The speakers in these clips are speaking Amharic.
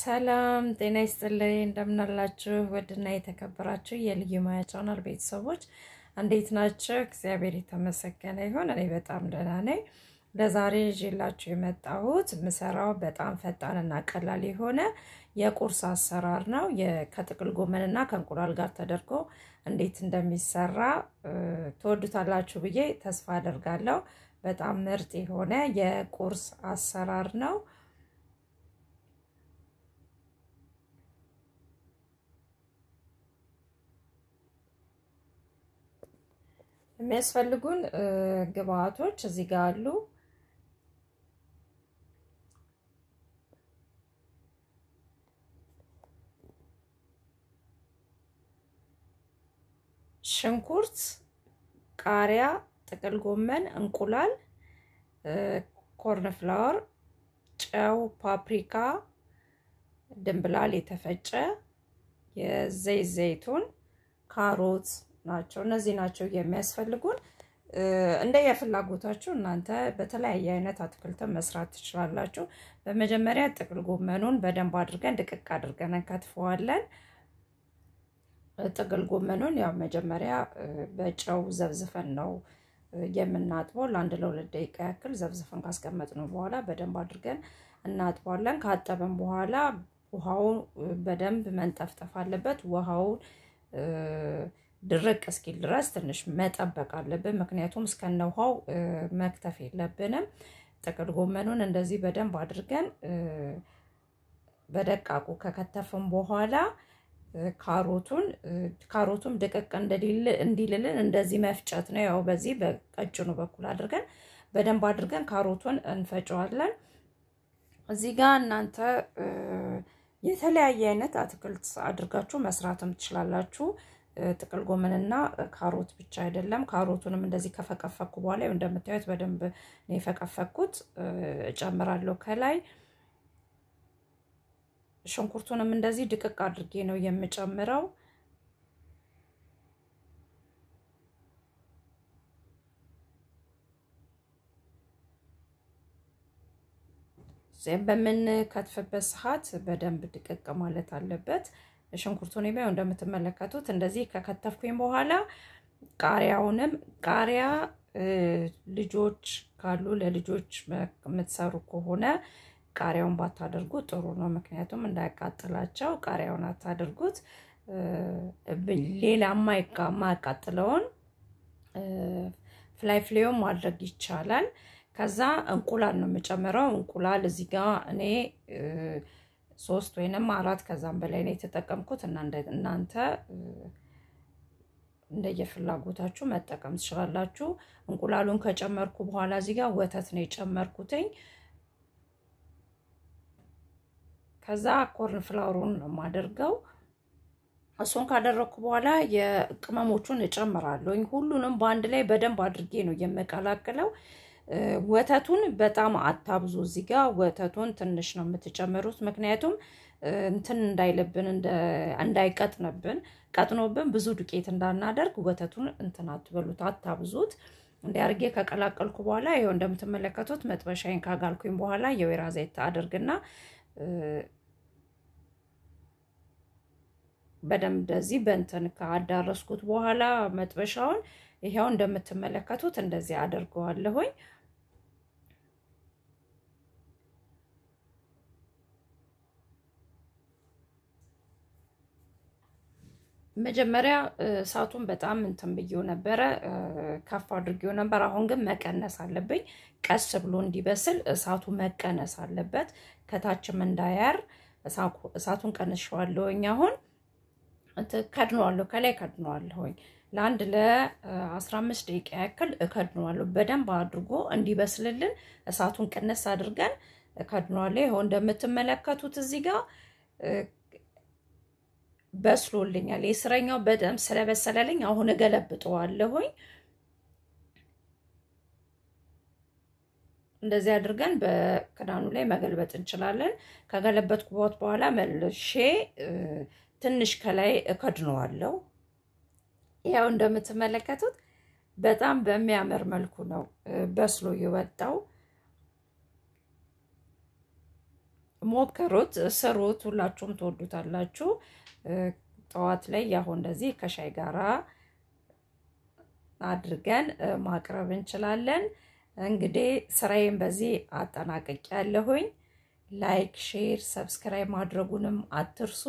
ሰላም ጤና ይስጥልኝ። እንደምናላችሁ ውድና የተከበራችሁ የልዩ ማያ ቻናል ቤተሰቦች እንዴት ናቸው? እግዚአብሔር የተመሰገነ ይሁን። እኔ በጣም ደህና ነኝ። ለዛሬ ይዤላችሁ የመጣሁት ምሰራው በጣም ፈጣንና ቀላል የሆነ የቁርስ አሰራር ነው። ከጥቅል ጎመንና ከእንቁላል ጋር ተደርጎ እንዴት እንደሚሰራ ትወዱታላችሁ ብዬ ተስፋ አደርጋለሁ። በጣም ምርጥ የሆነ የቁርስ አሰራር ነው። የሚያስፈልጉን ግብአቶች እዚህ ጋር አሉ። ሽንኩርት፣ ቃሪያ፣ ጥቅል ጎመን፣ እንቁላል፣ ኮርንፍላወር፣ ጨው፣ ፓፕሪካ፣ ድንብላል የተፈጨ፣ የዘይት ዘይቱን፣ ካሮት ናቸው። እነዚህ ናቸው የሚያስፈልጉን። የፍላጎታችሁ እናንተ በተለያየ አይነት አትክልትን መስራት ትችላላችሁ። በመጀመሪያ ጥቅል ጎመኑን በደንብ አድርገን ድቅቅ አድርገን እንከትፈዋለን። ጥቅል ጎመኑን ያው መጀመሪያ በጨው ዘብዝፈን ነው የምናጥበው። ለአንድ ለሁለት ደቂቃ ያክል ዘብዝፈን ካስቀመጥነው በኋላ በደንብ አድርገን እናጥበዋለን። ካጠበን በኋላ ውሃው በደንብ መንጠፍጠፍ አለበት። ውሃውን ድርቅ እስኪል ድረስ ትንሽ መጠበቅ አለብን። ምክንያቱም እስከነ ውሃው መክተፍ የለብንም። ጥቅል ጎመኑን እንደዚህ በደንብ አድርገን በደቃቁ ከከተፍን በኋላ ካሮቱን ካሮቱም ድቅቅ እንዲልልን እንደዚህ መፍጨት ነው። ያው በዚህ በቀጭኑ በኩል አድርገን በደንብ አድርገን ካሮቱን እንፈጨዋለን። እዚህ ጋር እናንተ የተለያየ አይነት አትክልት አድርጋችሁ መስራትም ትችላላችሁ። ጥቅል ጎመንና ካሮት ብቻ አይደለም። ካሮቱንም እንደዚህ ከፈቀፈኩ በኋላ እንደምታዩት በደንብ ነው የፈቀፈኩት። እጨምራለሁ ከላይ ሽንኩርቱንም እንደዚህ ድቅቅ አድርጌ ነው የምጨምረው። በምንከትፍበት ሰዓት በደንብ ድቅቅ ማለት አለበት። ሽንኩርቱን ይበው እንደምትመለከቱት እንደዚህ ከከተፍኩኝ በኋላ ቃሪያውንም ቃሪያ ልጆች ካሉ ለልጆች የምትሰሩ ከሆነ ቃሪያውን ባታደርጉ ጥሩ ነው። ምክንያቱም እንዳያቃጥላቸው ቃሪያውን አታደርጉት ሌላ ማያቃጥለውን ፍላይ ፍሌውን ማድረግ ይቻላል። ከዛ እንቁላል ነው የምጨምረው። እንቁላል እዚህ እኔ ሶስት ወይንም አራት ከዛም በላይ ነው የተጠቀምኩት እና እናንተ እንደየፍላጎታችሁ መጠቀም ትችላላችሁ። እንቁላሉን ከጨመርኩ በኋላ እዚህ ጋር ወተት ነው የጨመርኩትኝ። ከዛ ኮርን ፍላውሩን ነው የማደርገው። እሱን ካደረግኩ በኋላ የቅመሞቹን እጨምራለሁኝ። ሁሉንም በአንድ ላይ በደንብ አድርጌ ነው የምቀላቅለው። ወተቱን በጣም አታብዙ። እዚህ ጋር ወተቱን ትንሽ ነው የምትጨምሩት፣ ምክንያቱም እንትን እንዳይለብን እንዳይቀጥንብን፣ ቀጥኖብን ብዙ ዱቄት እንዳናደርግ ወተቱን እንትን አትበሉት፣ አታብዙት። እንዲያርጌ ከቀላቀልኩ በኋላ ይኸው እንደምትመለከቱት መጥበሻዬን ካጋልኩኝ በኋላ የወይራ ዘይት አድርግና በደንብ እንደዚህ በእንትን ካዳረስኩት በኋላ መጥበሻውን ይሄው እንደምትመለከቱት እንደዚህ አድርገዋለሁኝ። መጀመሪያ እሳቱን በጣም እንትን ብዬው ነበረ፣ ከፍ አድርጌው ነበር። አሁን ግን መቀነስ አለብኝ። ቀስ ብሎ እንዲበስል እሳቱ መቀነስ አለበት፣ ከታችም እንዳያር እሳቱን ቀንሼዋለሁኝ አሁን ከድነዋለሁ ከላይ ከድነዋለሁኝ ለአንድ ለ15 ደቂቃ ያክል እከድነዋለሁ። በደንብ አድርጎ እንዲበስልልን እሳቱን ቅንስ አድርገን እከድነዋለሁ። ይኸው እንደምትመለከቱት እዚህ ጋር በስሎልኛል። የስረኛው በደንብ ስለበሰለልኝ አሁን እገለብጠዋለሁኝ። እንደዚህ አድርገን በክዳኑ ላይ መገልበጥ እንችላለን። ከገለበጥኩበት በኋላ መልሼ ትንሽ ከላይ እከድነዋለሁ። ያው እንደምትመለከቱት በጣም በሚያምር መልኩ ነው በስሎ የወጣው። ሞክሩት፣ ስሩት፣ ሁላችሁም ትወዱታላችሁ። ጠዋት ላይ ያው እንደዚህ ከሻይ ጋራ አድርገን ማቅረብ እንችላለን። እንግዲህ ስራዬን በዚህ አጠናቀቅ ያለሁኝ። ላይክ፣ ሼር፣ ሰብስክራይብ ማድረጉንም አትርሱ።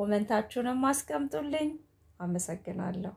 ኮመንታችሁንም አስቀምጡልኝ። አመሰግናለሁ።